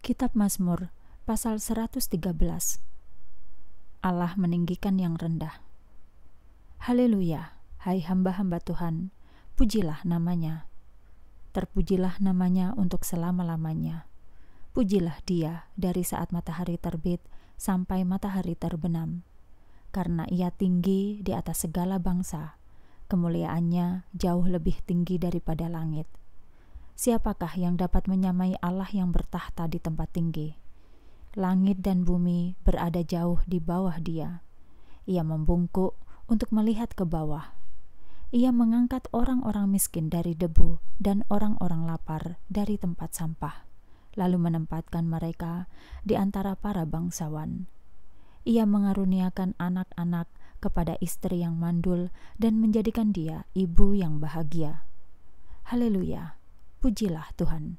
Kitab Mazmur pasal 113 Allah meninggikan yang rendah Haleluya hai hamba-hamba Tuhan pujilah namanya terpujilah namanya untuk selama-lamanya pujilah dia dari saat matahari terbit sampai matahari terbenam karena ia tinggi di atas segala bangsa kemuliaannya jauh lebih tinggi daripada langit Siapakah yang dapat menyamai Allah yang bertahta di tempat tinggi? Langit dan bumi berada jauh di bawah Dia. Ia membungkuk untuk melihat ke bawah. Ia mengangkat orang-orang miskin dari debu dan orang-orang lapar dari tempat sampah, lalu menempatkan mereka di antara para bangsawan. Ia mengaruniakan anak-anak kepada istri yang mandul dan menjadikan dia ibu yang bahagia. Haleluya! pujilah Tuhan.